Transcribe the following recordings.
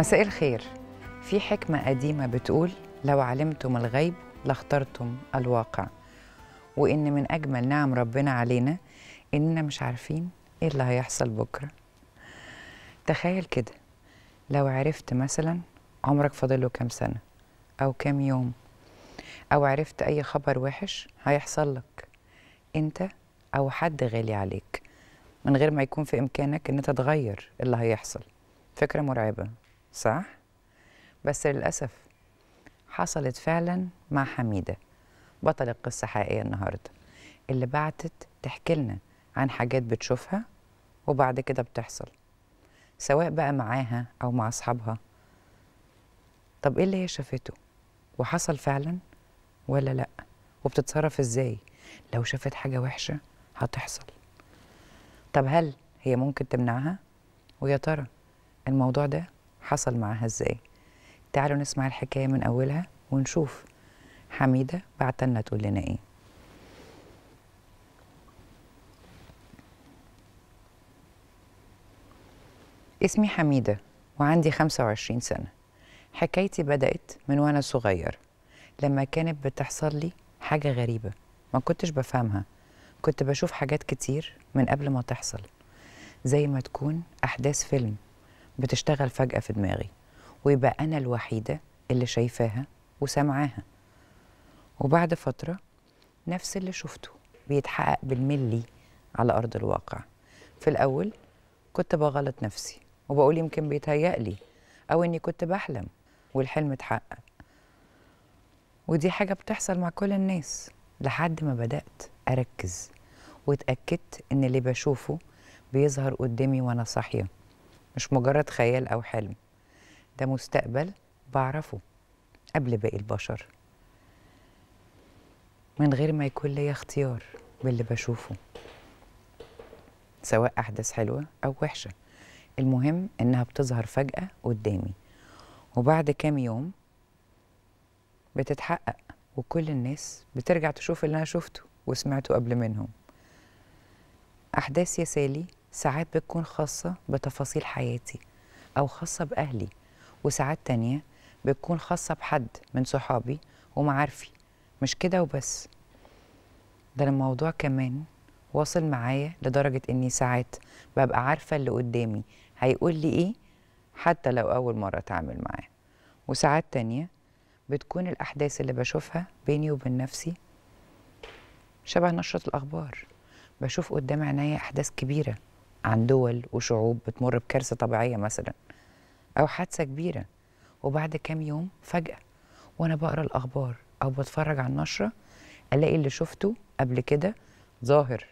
مساء الخير في حكمة قديمة بتقول لو علمتم الغيب لاخترتم الواقع وإن من أجمل نعم ربنا علينا إننا مش عارفين إيه اللي هيحصل بكرة تخيل كده لو عرفت مثلا عمرك فاضله كام سنة أو كام يوم أو عرفت أي خبر وحش هيحصل لك أنت أو حد غالي عليك من غير ما يكون في إمكانك إن أنت تغير اللي هيحصل فكرة مرعبة صح؟ بس للأسف حصلت فعلا مع حميدة بطل القصة حقيقية النهاردة اللي بعتت تحكي لنا عن حاجات بتشوفها وبعد كده بتحصل سواء بقى معاها أو مع أصحابها طب إيه اللي هي شافته؟ وحصل فعلا ولا لأ؟ وبتتصرف إزاي؟ لو شافت حاجة وحشة هتحصل طب هل هي ممكن تمنعها؟ ويا ترى الموضوع ده حصل معاها ازاي تعالوا نسمع الحكايه من اولها ونشوف حميده بعتلنا تقول لنا ايه اسمي حميده وعندي 25 سنه حكايتي بدات من وانا صغير لما كانت بتحصل لي حاجه غريبه ما كنتش بفهمها كنت بشوف حاجات كتير من قبل ما تحصل زي ما تكون احداث فيلم بتشتغل فجأة في دماغي ويبقى أنا الوحيدة اللي شايفاها وسامعاها وبعد فترة نفس اللي شفته بيتحقق بالملي على أرض الواقع في الأول كنت بغلط نفسي وبقول يمكن بيتهيألي أو إني كنت بحلم والحلم اتحقق ودي حاجة بتحصل مع كل الناس لحد ما بدأت أركز واتأكدت إن اللي بشوفه بيظهر قدامي وأنا صاحية مش مجرد خيال أو حلم ده مستقبل بعرفه قبل باقي البشر من غير ما يكون ليا اختيار باللي بشوفه سواء أحداث حلوة أو وحشة المهم إنها بتظهر فجأة قدامي وبعد كام يوم بتتحقق وكل الناس بترجع تشوف اللي أنا شفته وسمعته قبل منهم أحداث يا سالي ساعات بتكون خاصة بتفاصيل حياتي أو خاصة بأهلي وساعات تانية بتكون خاصة بحد من صحابي ومعارفي مش كده وبس ده الموضوع كمان واصل معايا لدرجة إني ساعات ببقى عارفة اللي قدامي هيقول لي إيه حتى لو أول مرة أتعامل معاه وساعات تانية بتكون الأحداث اللي بشوفها بيني وبين نفسي شبه نشرة الأخبار بشوف قدام عينيا أحداث كبيرة عن دول وشعوب بتمر بكارثه طبيعيه مثلا او حادثه كبيره وبعد كام يوم فجاه وانا بقرا الاخبار او بتفرج على النشره الاقي اللي شفته قبل كده ظاهر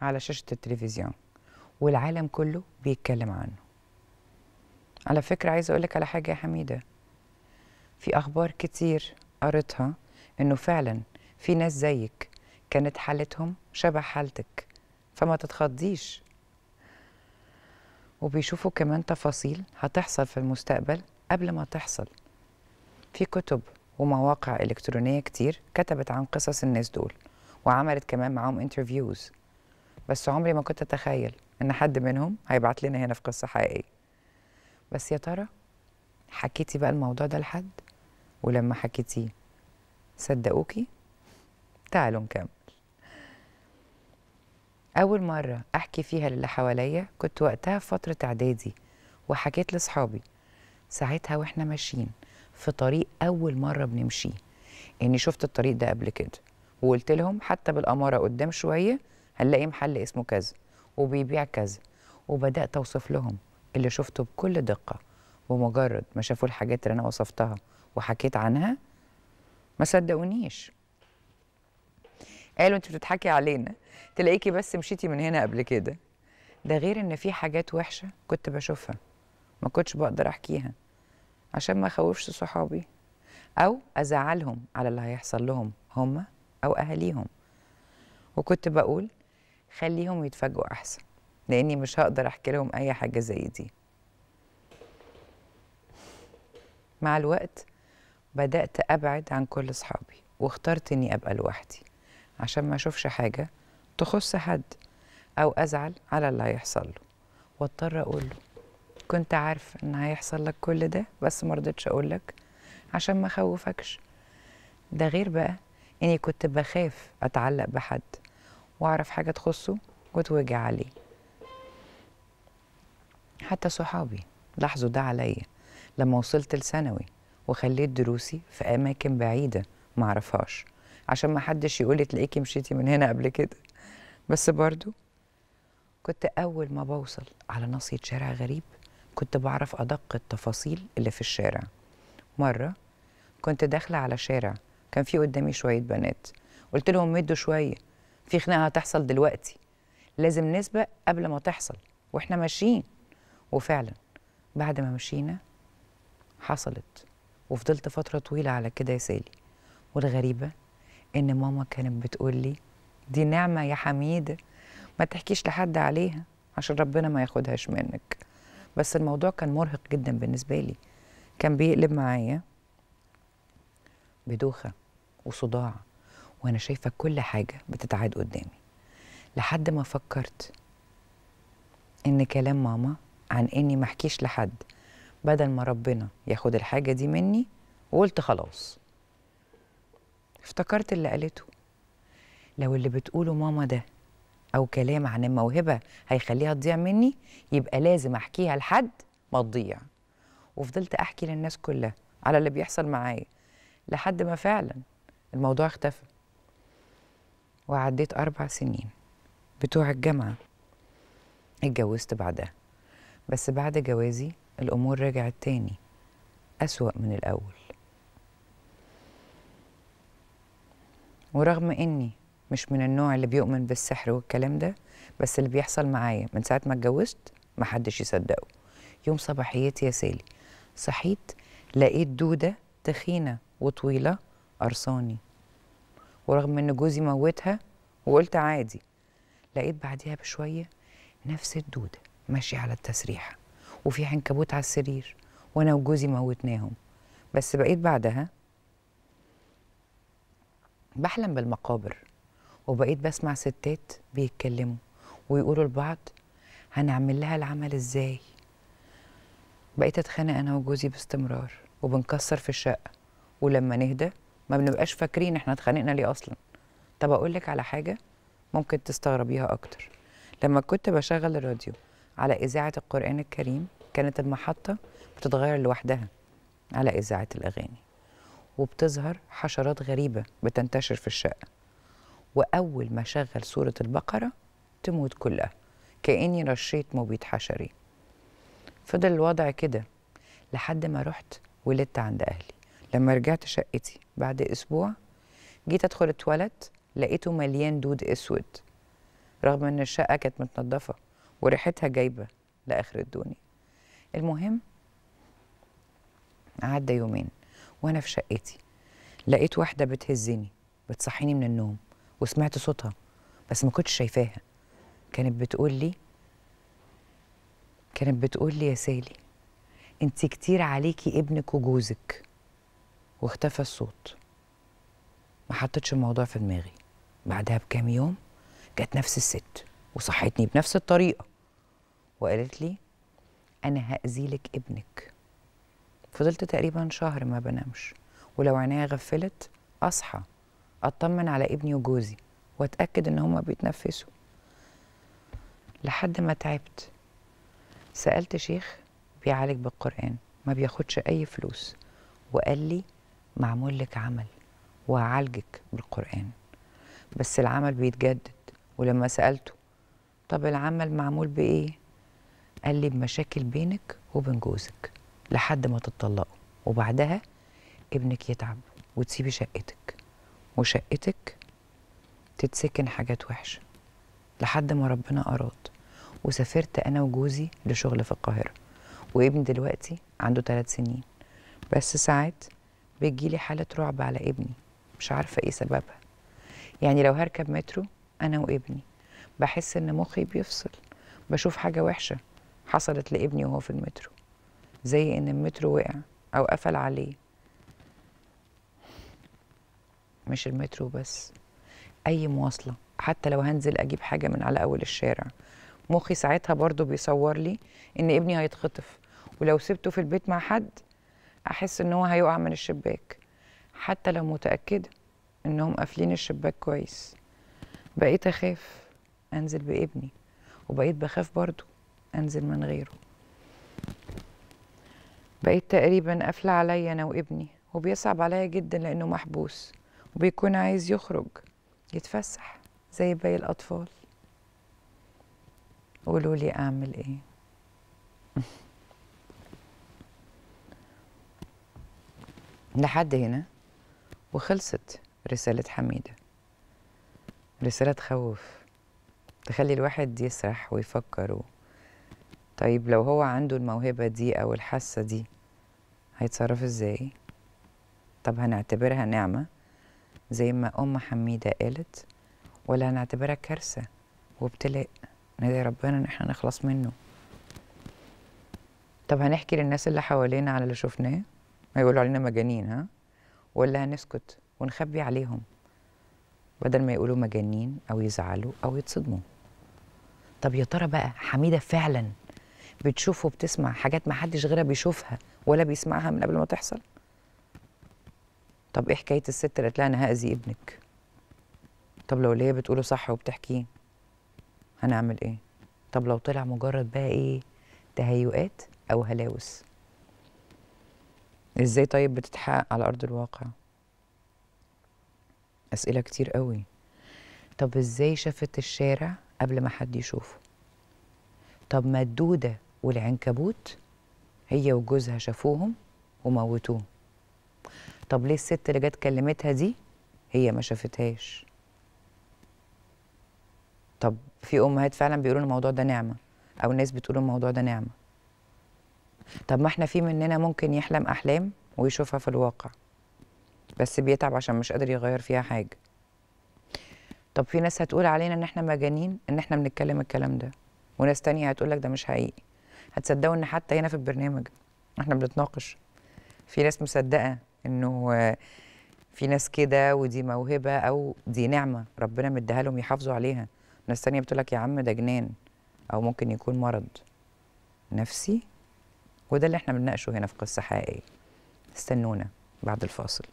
على شاشه التلفزيون والعالم كله بيتكلم عنه على فكره عايزه اقول لك على حاجه يا حميده في اخبار كتير قريتها انه فعلا في ناس زيك كانت حالتهم شبه حالتك فما تتخضيش وبيشوفوا كمان تفاصيل هتحصل في المستقبل قبل ما تحصل في كتب ومواقع إلكترونية كتير كتبت عن قصص الناس دول وعملت كمان معاهم انترفيوز بس عمري ما كنت أتخيل إن حد منهم هيبعت لنا هنا في قصة حقيقية بس يا ترى حكيتي بقى الموضوع ده لحد ولما حكيتيه صدقوكي تعالوا نكمل أول مرة أحكي فيها للي حواليا كنت وقتها في فترة إعدادي وحكيت لأصحابي ساعتها وإحنا ماشيين في طريق أول مرة بنمشيه إني شفت الطريق ده قبل كده وقلت لهم حتى بالأمارة قدام شوية هنلاقي محل اسمه كذا وبيبيع كذا وبدأت أوصف لهم اللي شفته بكل دقة ومجرد ما شافوا الحاجات اللي أنا وصفتها وحكيت عنها ما صدقونيش قالوا انت بتضحكي علينا تلاقيكي بس مشيتي من هنا قبل كده ده غير ان في حاجات وحشه كنت بشوفها ما كنتش بقدر احكيها عشان ما اخوفش صحابي او ازعلهم على اللي هيحصل لهم هم او اهاليهم وكنت بقول خليهم يتفاجئوا احسن لاني مش هقدر احكي لهم اي حاجه زي دي مع الوقت بدات ابعد عن كل اصحابي واخترت اني ابقى لوحدي عشان ما أشوفش حاجة تخص حد أو أزعل على اللي هيحصل له واضطر أقول له كنت عارفة إن هيحصل لك كل ده بس مرضتش أقول لك عشان ما أخوفكش ده غير بقى إني كنت بخاف أتعلق بحد وأعرف حاجة تخصه وتوجع عليه حتى صحابي لاحظوا ده عليا لما وصلت لثانوي وخليت دروسي في أماكن بعيدة معرفهاش عشان ما حدش يقول لي تلاقيكي مشيتي من هنا قبل كده بس برضو كنت أول ما بوصل على ناصية شارع غريب كنت بعرف أدق التفاصيل اللي في الشارع مرة كنت داخلة على شارع كان في قدامي شوية بنات قلت لهم مدوا شوية في خناقة هتحصل دلوقتي لازم نسبق قبل ما تحصل واحنا ماشيين وفعلا بعد ما مشينا حصلت وفضلت فترة طويلة على كده يا سالي والغريبة إن ماما كانت بتقول لي دي نعمة يا حميدة ما تحكيش لحد عليها عشان ربنا ما ياخدهاش منك بس الموضوع كان مرهق جدا بالنسبة لي كان بيقلب معايا بدوخة وصداع وأنا شايفة كل حاجة بتتعاد قدامي لحد ما فكرت إن كلام ماما عن إني ما أحكيش لحد بدل ما ربنا ياخد الحاجة دي مني وقلت خلاص افتكرت اللي قالته لو اللي بتقوله ماما ده او كلام عن الموهبه هيخليها تضيع مني يبقى لازم احكيها لحد ما تضيع وفضلت احكي للناس كلها على اللي بيحصل معايا لحد ما فعلا الموضوع اختفى وعديت اربع سنين بتوع الجامعه اتجوزت بعدها بس بعد جوازي الامور رجعت تاني اسوا من الاول ورغم اني مش من النوع اللي بيؤمن بالسحر والكلام ده بس اللي بيحصل معايا من ساعه ما اتجوزت محدش يصدقه يوم صباحيتي يا سالي صحيت لقيت دوده تخينه وطويله قرصاني ورغم ان جوزي موتها وقلت عادي لقيت بعديها بشويه نفس الدوده ماشيه على التسريحه وفي عنكبوت على السرير وانا وجوزي موتناهم بس بقيت بعدها بحلم بالمقابر وبقيت بسمع ستات بيتكلموا ويقولوا لبعض هنعمل لها العمل ازاي بقيت اتخانق انا وجوزي باستمرار وبنكسر في الشقه ولما نهدى ما بنبقاش فاكرين احنا اتخانقنا ليه اصلا طب اقول لك على حاجه ممكن تستغربيها اكتر لما كنت بشغل الراديو على اذاعه القران الكريم كانت المحطه بتتغير لوحدها على اذاعه الاغاني وبتظهر حشرات غريبة بتنتشر في الشقة وأول ما شغل سورة البقرة تموت كلها كأني رشيت مبيد حشري فضل الوضع كده لحد ما رحت ولدت عند أهلي لما رجعت شقتي بعد أسبوع جيت أدخل التواليت لقيته مليان دود أسود رغم إن الشقة كانت متنضفة وريحتها جايبة لآخر الدوني المهم عدى يومين وانا في شقتي لقيت واحده بتهزني بتصحيني من النوم وسمعت صوتها بس ما كنتش شايفاها كانت بتقول لي كانت بتقول لي يا سالي انت كتير عليكي ابنك وجوزك واختفى الصوت ما حطيتش الموضوع في دماغي بعدها بكام يوم جت نفس الست وصحتني بنفس الطريقه وقالت لي انا هاذيلك ابنك فضلت تقريبا شهر ما بنامش ولو عينيا غفلت اصحى اطمن على ابني وجوزي واتاكد ان هما بيتنفسوا لحد ما تعبت سالت شيخ بيعالج بالقران ما بياخدش اي فلوس وقال لي معمول لك عمل وهعالجك بالقران بس العمل بيتجدد ولما سالته طب العمل معمول بايه قال لي بمشاكل بينك وبين جوزك لحد ما تتطلقوا وبعدها ابنك يتعب وتسيبي شقتك وشقتك تتسكن حاجات وحشه لحد ما ربنا اراد وسافرت انا وجوزي لشغل في القاهره وابني دلوقتي عنده ثلاث سنين بس ساعات بتجيلي حاله رعب على ابني مش عارفه ايه سببها يعني لو هركب مترو انا وابني بحس ان مخي بيفصل بشوف حاجه وحشه حصلت لابني وهو في المترو زي ان المترو وقع او قفل عليه مش المترو بس اي مواصله حتى لو هنزل اجيب حاجه من على اول الشارع مخي ساعتها برضو بيصور لي ان ابني هيتخطف ولو سبته في البيت مع حد احس ان هو هيقع من الشباك حتى لو متاكده انهم قافلين الشباك كويس بقيت اخاف انزل بابني وبقيت بخاف برضو انزل من غيره بقيت تقريبا قافله عليا انا وابني وبيصعب عليا جدا لانه محبوس وبيكون عايز يخرج يتفسح زي باقي الاطفال قولوا لي اعمل ايه لحد هنا وخلصت رسالة حميدة رسالة تخوف تخلي الواحد يسرح ويفكر طيب لو هو عنده الموهبة دي أو الحاسة دي هيتصرف ازاي؟ طب هنعتبرها نعمة زي ما أم حميدة قالت ولا هنعتبرها كارثة وابتلاء ندعي ربنا إن احنا نخلص منه طب هنحكي للناس اللي حوالينا على اللي شفناه هيقولوا علينا مجانين ها ولا هنسكت ونخبي عليهم بدل ما يقولوا مجانين أو يزعلوا أو يتصدموا طب يا ترى بقى حميدة فعلاً بتشوف وبتسمع حاجات ما حدش غيرها بيشوفها ولا بيسمعها من قبل ما تحصل طب ايه حكايه الست اللي قالت لها انا هاذي ابنك طب لو اللي هي بتقوله صح وبتحكيه هنعمل ايه طب لو طلع مجرد بقى ايه تهيؤات او هلاوس ازاي طيب بتتحقق على ارض الواقع اسئله كتير قوي طب ازاي شافت الشارع قبل ما حد يشوفه طب ما الدودة والعنكبوت هي وجوزها شافوهم وموتوه طب ليه الست اللي جت كلمتها دي هي ما شافتهاش طب في امهات فعلا بيقولوا الموضوع ده نعمه او ناس بتقول الموضوع ده نعمه طب ما احنا في مننا ممكن يحلم احلام ويشوفها في الواقع بس بيتعب عشان مش قادر يغير فيها حاجه طب في ناس هتقول علينا ان احنا مجانين ان احنا بنتكلم الكلام ده وناس تانية هتقول لك ده مش حقيقي هتصدقوا ان حتى هنا في البرنامج احنا بنتناقش في ناس مصدقه انه في ناس كده ودي موهبه او دي نعمه ربنا مديها لهم يحافظوا عليها ناس تانية بتقول لك يا عم ده جنان او ممكن يكون مرض نفسي وده اللي احنا بنناقشه هنا في قصه حقيقيه استنونا بعد الفاصل